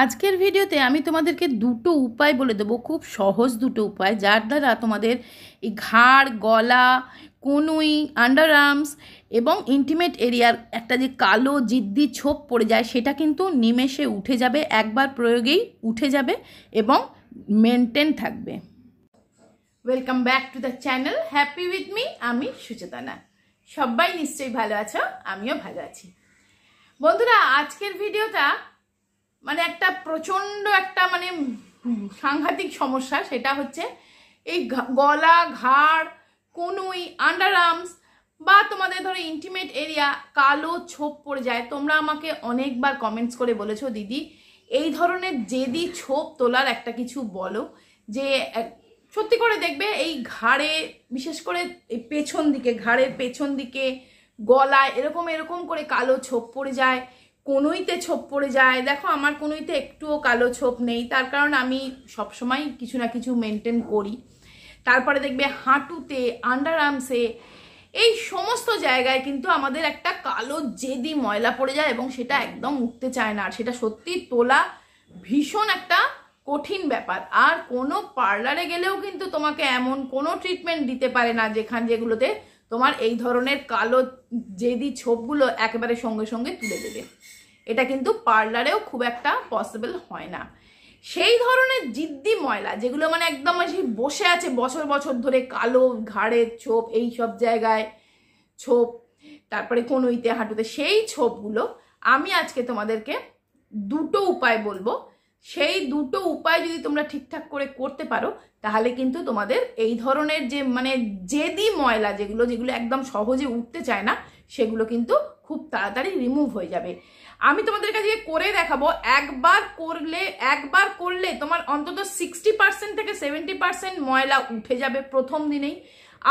আজকের ভিডিওতে আমি তোমাদেরকে দুটো উপায় বলে দেবো খুব সহজ দুটো উপায় যার দ্বারা তোমাদের এই ঘাড় গলা কনুই আন্ডার আর্মস এবং ইন্টিমেট এরিয়ার একটা যে কালো জিদ্দি ছোপ পড়ে যায় সেটা কিন্তু নিমেষে উঠে যাবে একবার প্রয়োগেই উঠে যাবে এবং মেনটেন থাকবে welcome back to the channel happy with me আমি সুচেতনা সবাই নিশ্চয়ই ভালো আছো আমিও ভালো আছি বন্ধুরা আজকের ভিডিওটা মানে একটা প্রচণ্ড একটা মানে সাংঘাতিক সমস্যা সেটা হচ্ছে এই গলা ঘাড় কনুই আন্ডার আর্মস বা তোমাদের ধরো ইন্টিমেট এরিয়া কালো ছোপ পড়ে যায় তোমরা আমাকে অনেকবার কমেন্টস করে বলেছো দিদি এই ধরনের যেদি ছোপ তোলার একটা কিছু বলো যে সত্যি করে দেখবে এই ঘাড়ে বিশেষ করে পেছন দিকে ঘাড়ের পেছন দিকে গলায় এরকম এরকম করে কালো ছোপ পড়ে যায় কোনোইতে ছোপ পড়ে যায় দেখো আমার কোনোইতে একটুও কালো ছোপ নেই তার কারণ আমি সবসময় কিছু না কিছু মেনটেন করি তারপরে দেখবে হাঁটুতে আন্ডার আর্মসে এই সমস্ত জায়গায় কিন্তু আমাদের একটা কালো জেদি ময়লা পড়ে যায় এবং সেটা একদম উঠতে চায় না আর সেটা সত্যি তোলা ভীষণ একটা কঠিন ব্যাপার আর কোনো পার্লারে গেলেও কিন্তু তোমাকে এমন কোনো ট্রিটমেন্ট দিতে পারে না যেখান যেগুলোতে তোমার এই ধরনের কালো যেদি ছোপগুলো একেবারে সঙ্গে সঙ্গে তুলে দেবে এটা কিন্তু পার্লারেও খুব একটা পসিবল হয় না সেই ধরনের জিদ্দি ময়লা যেগুলো মানে একদম বসে আছে বছর বছর ধরে কালো ঘাড়ের ছোপ এই সব জায়গায় ছোপ তারপরে কোনোইতে হাঁটুতে সেই ছোপগুলো আমি আজকে তোমাদেরকে দুটো উপায় বলবো সেই দুটো উপায় যদি তোমরা ঠিকঠাক করে করতে পারো তাহলে কিন্তু তোমাদের এই ধরনের যে মানে জেদি ময়লা যেগুলো যেগুলো একদম সহজে উঠতে চায় না সেগুলো কিন্তু খুব তাড়াতাড়ি রিমুভ হয়ে যাবে আমি তোমাদের কাছে করে দেখাবো একবার করলে একবার করলে তোমার অন্তত সিক্সটি পার্সেন্ট থেকে সেভেন্টি পার্সেন্ট ময়লা উঠে যাবে প্রথম দিনেই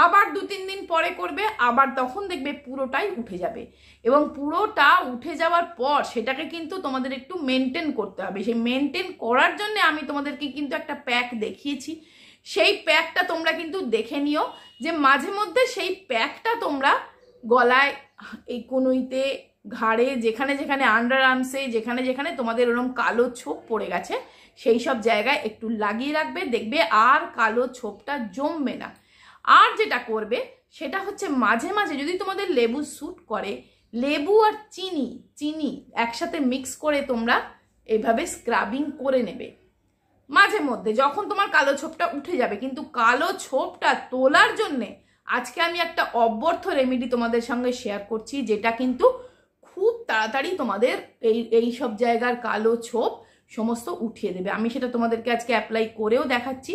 আবার দু তিন দিন পরে করবে আবার তখন দেখবে পুরোটাই উঠে যাবে এবং পুরোটা উঠে যাওয়ার পর সেটাকে কিন্তু তোমাদের একটু মেনটেন করতে হবে সেই মেনটেন করার জন্য আমি তোমাদেরকে কিন্তু একটা প্যাক দেখিয়েছি সেই প্যাকটা তোমরা কিন্তু দেখে নিও যে মাঝে মধ্যে সেই প্যাকটা তোমরা গলায় এই কনুইতে ঘাড়ে যেখানে যেখানে আন্ডার আর্মসে যেখানে যেখানে তোমাদের ওরকম কালো ছোপ পড়ে গেছে সেই সব জায়গায় একটু লাগিয়ে রাখবে দেখবে আর কালো ছোপটা জমবে না আর যেটা করবে সেটা হচ্ছে মাঝে মাঝে যদি তোমাদের লেবু স্যুট করে লেবু আর চিনি চিনি একসাথে মিক্স করে তোমরা এইভাবে স্ক্রাবিং করে নেবে মাঝে মধ্যে যখন তোমার কালো ছোপটা উঠে যাবে কিন্তু কালো ছোপটা তোলার জন্যে আজকে আমি একটা অব্যর্থ রেমেডি তোমাদের সঙ্গে শেয়ার করছি যেটা কিন্তু খুব তাড়াতাড়ি তোমাদের এই এই সব জায়গার কালো ছোপ সমস্ত উঠিয়ে দেবে আমি সেটা তোমাদেরকে আজকে অ্যাপ্লাই করেও দেখাচ্ছি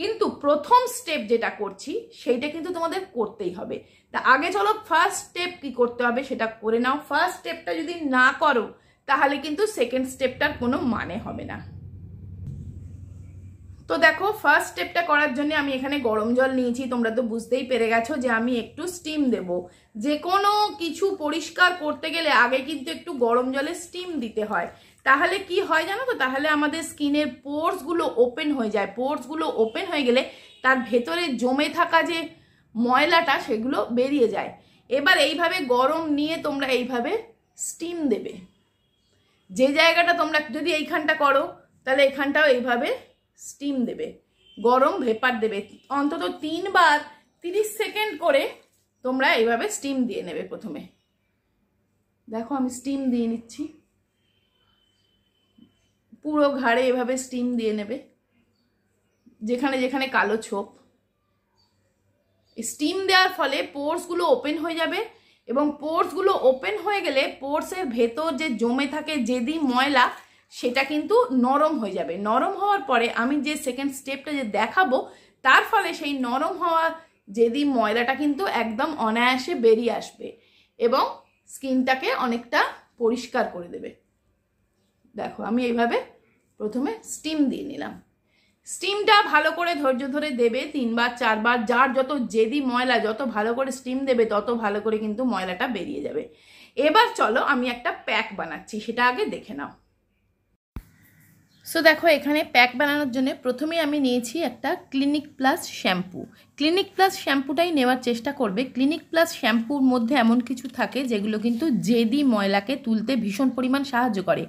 কিন্তু প্রথম স্টেপ যেটা করছি সেইটা কিন্তু তোমাদের করতেই হবে তা আগে চলো ফার্স্ট স্টেপ কি করতে হবে সেটা করে নাও ফার্স্ট স্টেপটা যদি না করো তাহলে কিন্তু সেকেন্ড স্টেপটার কোনো মানে হবে না তো দেখো ফার্স্ট স্টেপটা করার জন্য আমি এখানে গরম জল নিয়েছি তোমরা তো বুঝতেই পেরে গেছো যে আমি একটু স্টিম দেব যে কোনো কিছু পরিষ্কার করতে গেলে আগে কিন্তু একটু গরম জলে স্টিম দিতে হয় তাহলে কি হয় জানো তো তাহলে আমাদের স্কিনের পোর্সগুলো ওপেন হয়ে যায় পোর্সগুলো ওপেন হয়ে গেলে তার ভেতরে জমে থাকা যে ময়লাটা সেগুলো বেরিয়ে যায় এবার এইভাবে গরম নিয়ে তোমরা এইভাবে স্টিম দেবে যে জায়গাটা তোমরা যদি এইখানটা করো তাহলে এইখানটাও এইভাবে স্টিম দেবে গরম ভেপার দেবে অন্তত তিনবার তিরিশ সেকেন্ড করে তোমরা এইভাবে স্টিম দিয়ে নেবে প্রথমে দেখো আমি স্টিম দিয়ে নিচ্ছি পুরো ঘাড়ে এভাবে স্টিম দিয়ে নেবে যেখানে যেখানে কালো ছোপ স্টিম দেওয়ার ফলে পোর্সগুলো ওপেন হয়ে যাবে এবং পোর্সগুলো ওপেন হয়ে গেলে পোর্সের ভেতর যে জমে থাকে যেদি ময়লা সেটা কিন্তু নরম হয়ে যাবে নরম হওয়ার পরে আমি যে সেকেন্ড স্টেপটা যে দেখাবো তার ফলে সেই নরম হওয়া যেদি ময়লাটা কিন্তু একদম অনায়াসে বেরিয়ে আসবে এবং স্কিনটাকে অনেকটা পরিষ্কার করে দেবে দেখো আমি এইভাবে প্রথমে স্টিম দিয়ে নিলাম স্টিমটা ভালো করে ধৈর্য ধরে দেবে তিনবার চারবার যার যত জেদি ময়লা যত ভালো করে স্টিম দেবে তত ভালো করে কিন্তু ময়লাটা বেরিয়ে যাবে এবার চলো আমি একটা প্যাক বানাচ্ছি সেটা আগে দেখে নাও সো দেখো এখানে প্যাক বানানোর জন্য প্রথমে আমি নিয়েছি একটা Clinic Plus shampoo Clinic Plus শ্যাম্পুটাই নেওয়ার চেষ্টা করবে ক্লিনিক প্লাস শ্যাম্পুর মধ্যে এমন কিছু থাকে যেগুলো কিন্তু জেদি ময়লাকে তুলতে ভীষণ পরিমাণ সাহায্য করে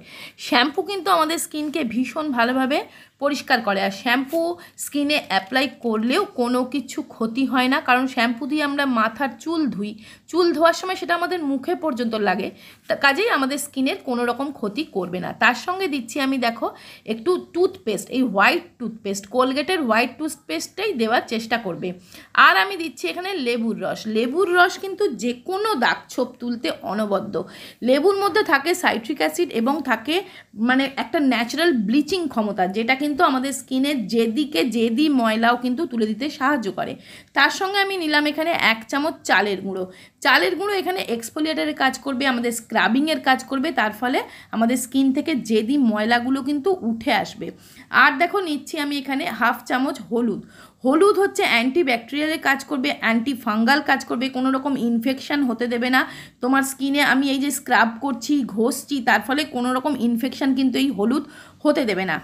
শ্যাম্পু কিন্তু আমাদের স্কিনকে ভীষণ ভালোভাবে পরিষ্কার করে আর শ্যাম্পু স্কিনে অ্যাপ্লাই করলেও কোনো কিছু ক্ষতি হয় না কারণ শ্যাম্পু দিয়ে আমরা মাথার চুল ধুই চুল ধোয়ার সময় সেটা আমাদের মুখে পর্যন্ত লাগে কাজেই আমাদের স্কিনের কোনো রকম ক্ষতি করবে না তার সঙ্গে দিচ্ছি আমি দেখো একটু টুথপেস্ট এই হোয়াইট টুথপেস্ট কোলগেটের হোয়াইট টুথপেস্টটাই দেওয়ার চেষ্টা করবে আর আমি দিচ্ছি এখানে লেবুর রস লেবুর রস কিন্তু যে কোনো দাগ ছোপ তুলতে অনবদ্য লেবুর মধ্যে থাকে সাইট্রিক অ্যাসিড এবং থাকে মানে একটা ন্যাচারাল ব্লিচিং ক্ষমতা যেটা কিন্তু আমাদের স্কিনের যেদিকে যেদি ময়লাও কিন্তু তুলে দিতে সাহায্য করে তার সঙ্গে আমি নিলাম এখানে এক চামচ চালের গুঁড়ো চালের গুঁড়ো এখানে এক্সপোলিয়েটারের কাজ করবে আমাদের স্ক্রাবিংয়ের কাজ করবে তার ফলে আমাদের স্কিন থেকে যেদি ময়লাগুলো কিন্তু উঠে আসবে আর দেখো নিচ্ছি আমি এখানে হাফ চামচ হলুদ হলুদ হচ্ছে অ্যান্টি অ্যান্টিব্যাকটেরিয়ালের কাজ করবে অ্যান্টি ফাঙ্গাল কাজ করবে কোনো রকম ইনফেকশান হতে দেবে না তোমার স্কিনে আমি এই যে স্ক্রাব করছি ঘষছি তার ফলে কোনো রকম ইনফেকশান কিন্তু এই হলুদ হতে দেবে না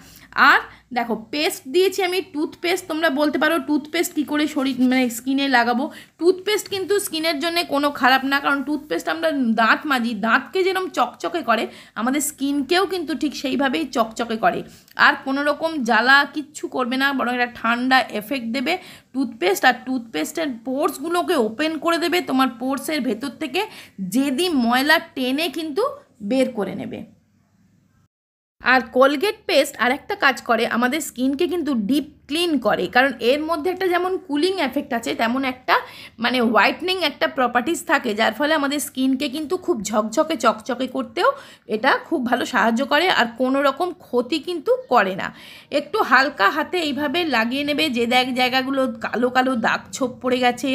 আর দেখো পেস্ট দিয়েছি আমি টুথপেস্ট তোমরা বলতে পারো টুথপেস্ট কী করে শরীর মানে স্কিনে লাগাবো টুথপেস্ট কিন্তু স্কিনের জন্য কোনো খারাপ না কারণ টুথপেস্ট আমরা দাঁত মাজি দাঁতকে যেরকম চকচকে করে আমাদের স্কিনকেও কিন্তু ঠিক সেইভাবেই চকচকে করে আর কোনো রকম জ্বালা কিচ্ছু করবে না বরং একটা ঠান্ডা এফেক্ট দেবে টুথপেস্ট আর টুথপেস্টের পোর্সগুলোকে ওপেন করে দেবে তোমার পোর্সের ভেতর থেকে যেদি ময়লা টেনে কিন্তু বের করে নেবে আর কোলগেট পেস্ট আর একটা কাজ করে আমাদের স্কিনকে কিন্তু ডিপ ক্লিন করে কারণ এর মধ্যে একটা যেমন কুলিং এফেক্ট আছে তেমন একটা মানে হোয়াইটনিং একটা প্রপার্টিস থাকে যার ফলে আমাদের স্কিনকে কিন্তু খুব ঝকঝকে চকচকে করতেও এটা খুব ভালো সাহায্য করে আর কোনো রকম ক্ষতি কিন্তু করে না একটু হালকা হাতে এইভাবে লাগিয়ে নেবে যে দেখ জায়গাগুলো কালো কালো দাগ ছোপ পড়ে গেছে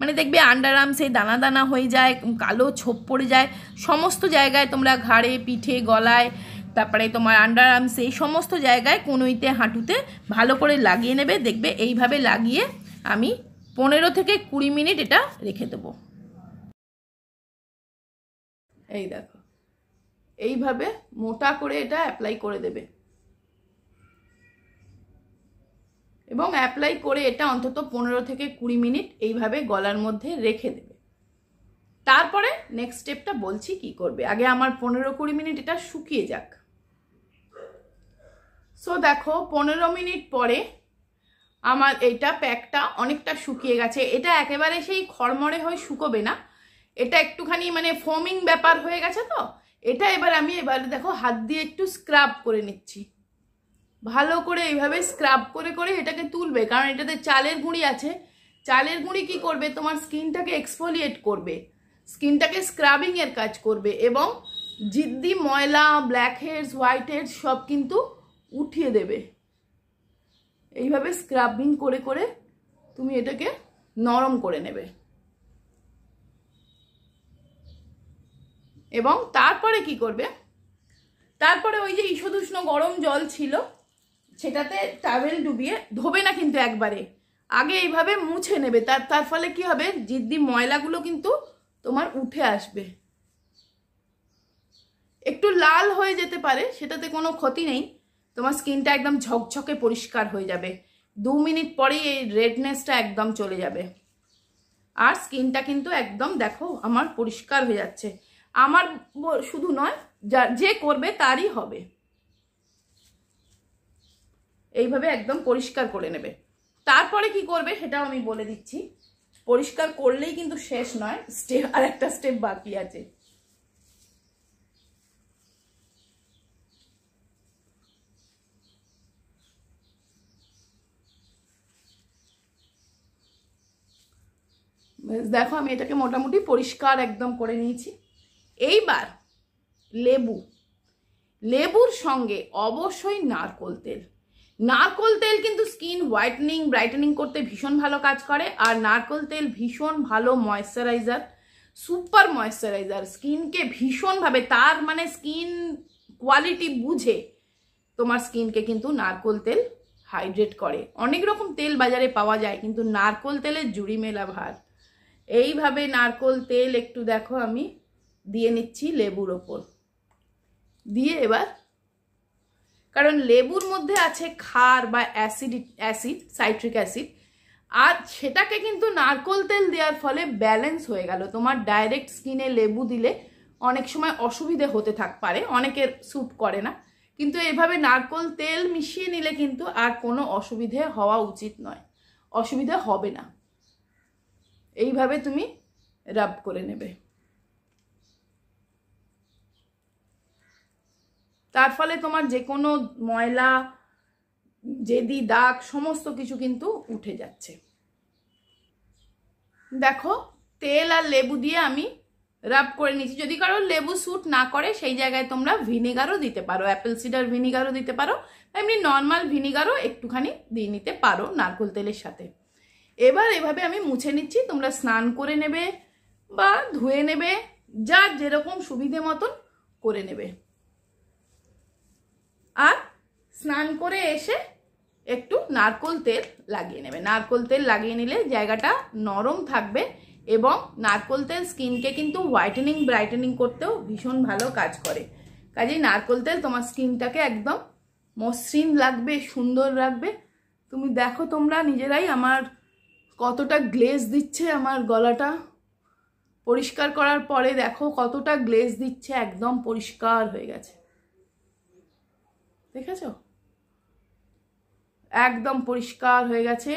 মানে দেখবে আন্ডার আর্মসে দানা দানা হয়ে যায় কালো ছোপ পড়ে যায় সমস্ত জায়গায় তোমরা ঘাড়ে পিঠে গলায় তারপরে তোমার আন্ডার আর্মস এই সমস্ত জায়গায় কনুইতে হাঁটুতে ভালো করে লাগিয়ে নেবে দেখবে এইভাবে লাগিয়ে আমি পনেরো থেকে কুড়ি মিনিট এটা রেখে দেবো এই দেখো এইভাবে মোটা করে এটা অ্যাপ্লাই করে দেবে এবং অ্যাপ্লাই করে এটা অন্তত পনেরো থেকে কুড়ি মিনিট এইভাবে গলার মধ্যে রেখে দেবে তারপরে নেক্সট স্টেপটা বলছি কি করবে আগে আমার পনেরো কুড়ি মিনিট এটা শুকিয়ে যাক সো দেখো পনেরো মিনিট পরে আমার এটা প্যাকটা অনেকটা শুকিয়ে গেছে এটা একেবারে সেই খড়মড়ে হয়ে শুকোবে না এটা একটুখানি মানে ফোমিং ব্যাপার হয়ে গেছে তো এটা এবার আমি এবারে দেখো হাত দিয়ে একটু স্ক্রাব করে নিচ্ছি ভালো করে এইভাবে স্ক্রাব করে করে এটাকে তুলবে কারণ এটাতে চালের গুঁড়ি আছে চালের গুঁড়ি কি করবে তোমার স্কিনটাকে এক্সফোলিয়েট করবে স্কিনটাকে স্ক্রাবিংয়ের কাজ করবে এবং জিদ্দি ময়লা ব্ল্যাক হেডস হোয়াইট হেডস সব কিন্তু উঠিয়ে দেবে এইভাবে স্ক্রাবিং করে করে তুমি এটাকে নরম করে নেবে এবং তারপরে কি করবে তারপরে ওই যে ঈষদুষ্ণ গরম জল ছিল সেটাতে টাওয়েল ডুবিয়ে ধোবে না কিন্তু একবারে আগে এইভাবে মুছে নেবে তার তার ফলে কি হবে জিদ্দি ময়লাগুলো কিন্তু তোমার উঠে আসবে একটু লাল হয়ে যেতে পারে সেটাতে কোনো ক্ষতি নেই তোমার স্কিনটা একদম ঝকঝকে পরিষ্কার হয়ে যাবে দু মিনিট পরেই এই রেডনেসটা একদম চলে যাবে আর স্কিনটা কিন্তু একদম দেখো আমার পরিষ্কার হয়ে যাচ্ছে আমার শুধু নয় যা যে করবে তারই হবে এইভাবে একদম পরিষ্কার করে নেবে তারপরে কি করবে সেটাও আমি বলে দিচ্ছি পরিষ্কার করলেই কিন্তু শেষ নয় স্টেপ আর একটা স্টেপ বাকি আছে দেখো আমি এটাকে মোটামুটি পরিষ্কার একদম করে নিয়েছি এইবার লেবু লেবুর সঙ্গে অবশ্যই নারকোল তেল নারকোল তেল কিন্তু স্কিন হোয়াইটনিং ব্রাইটেনিং করতে ভীষণ ভালো কাজ করে আর নারকোল তেল ভীষণ ভালো ময়শ্চারাইজার সুপার ময়শ্চারাইজার স্কিনকে ভীষণভাবে তার মানে স্কিন কোয়ালিটি বুঝে তোমার স্কিনকে কিন্তু নারকোল তেল হাইড্রেট করে অনেক রকম তেল বাজারে পাওয়া যায় কিন্তু নারকোল তেলের জুড়ি মেলা ভার এইভাবে নারকোল তেল একটু দেখো আমি দিয়ে নিচ্ছি লেবুর ওপর দিয়ে এবার কারণ লেবুর মধ্যে আছে খার বা অ্যাসিড অ্যাসিড সাইট্রিক অ্যাসিড আর সেটাকে কিন্তু নারকোল তেল দেওয়ার ফলে ব্যালেন্স হয়ে গেল তোমার ডাইরেক্ট স্কিনে লেবু দিলে অনেক সময় অসুবিধে হতে থাক পারে অনেকের স্যুট করে না কিন্তু এভাবে নারকোল তেল মিশিয়ে নিলে কিন্তু আর কোনো অসুবিধে হওয়া উচিত নয় অসুবিধা হবে না এইভাবে তুমি রাব করে নেবে তার ফলে তোমার যে কোনো ময়লা জেদি দাগ সমস্ত কিছু কিন্তু উঠে যাচ্ছে দেখো তেল আর লেবু দিয়ে আমি রাব করে নিচ্ছি যদি কারো লেবু স্যুট না করে সেই জায়গায় তোমরা ভিনিগারও দিতে পারো অ্যাপেল সিডার ভিনিগারও দিতে পারো এমনি নর্মাল ভিনিগারও একটুখানি দিয়ে নিতে পারো নারকোল তেলের সাথে এবার এভাবে আমি মুছে নিচ্ছি তোমরা স্নান করে নেবে বা ধুয়ে নেবে যার যেরকম সুবিধে মতন করে নেবে আর স্নান করে এসে একটু নারকোল তেল লাগিয়ে নেবে নারকোল তেল লাগিয়ে নিলে জায়গাটা নরম থাকবে এবং নারকোল তেল স্কিনকে কিন্তু হোয়াইটেনিং ব্রাইটেনিং করতেও ভীষণ ভালো কাজ করে কাজেই নারকোল তেল তোমার স্কিনটাকে একদম মসৃণ লাগবে সুন্দর লাগবে তুমি দেখো তোমরা নিজেরাই আমার কতটা গ্লেজ দিচ্ছে আমার গলাটা পরিষ্কার করার পরে দেখো কতটা গ্লেজ দিচ্ছে একদম পরিষ্কার হয়ে গেছে দেখেছ একদম পরিষ্কার হয়ে গেছে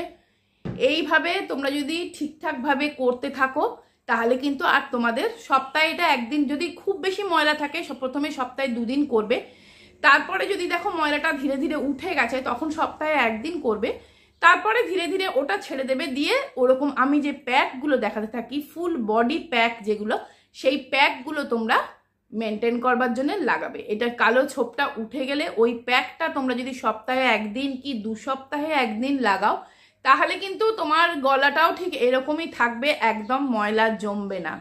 এইভাবে তোমরা যদি ঠিকঠাকভাবে করতে থাকো তাহলে কিন্তু আর তোমাদের সপ্তাহে এটা একদিন যদি খুব বেশি ময়লা থাকে প্রথমে সপ্তাহে দুদিন করবে তারপরে যদি দেখো ময়লাটা ধীরে ধীরে উঠে গেছে তখন সপ্তাহে একদিন করবে তারপরে ধীরে ধীরে ওটা ছেড়ে দেবে দিয়ে ওরকম আমি যে প্যাকগুলো দেখাতে থাকি ফুল বডি প্যাক যেগুলো সেই প্যাকগুলো তোমরা মেনটেন করবার জন্য লাগাবে এটার কালো ছোপটা উঠে গেলে ওই প্যাকটা তোমরা যদি সপ্তাহে একদিন কি দু সপ্তাহে একদিন লাগাও তাহলে কিন্তু তোমার গলাটাও ঠিক এরকমই থাকবে একদম ময়লা জমবে না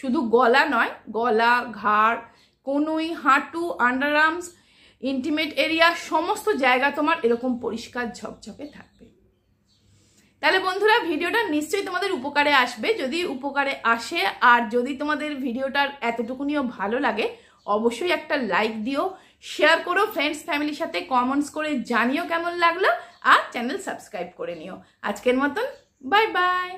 শুধু গলা নয় গলা ঘাড় কনুই হাঁটু আন্ডার আর্মস ইন্টিমেট এরিয়া সমস্ত জায়গা তোমার এরকম পরিষ্কার ঝকঝকে থাকবে তাহলে বন্ধুরা ভিডিওটা নিশ্চয়ই তোমাদের উপকারে আসবে যদি উপকারে আসে আর যদি তোমাদের ভিডিওটার এতটুকুনিও ভালো লাগে অবশ্যই একটা লাইক দিও শেয়ার করো ফ্রেন্ডস ফ্যামিলির সাথে কমেন্টস করে জানিও কেমন লাগলো আর চ্যানেল সাবস্ক্রাইব করে নিও আজকের মতন বাই বাই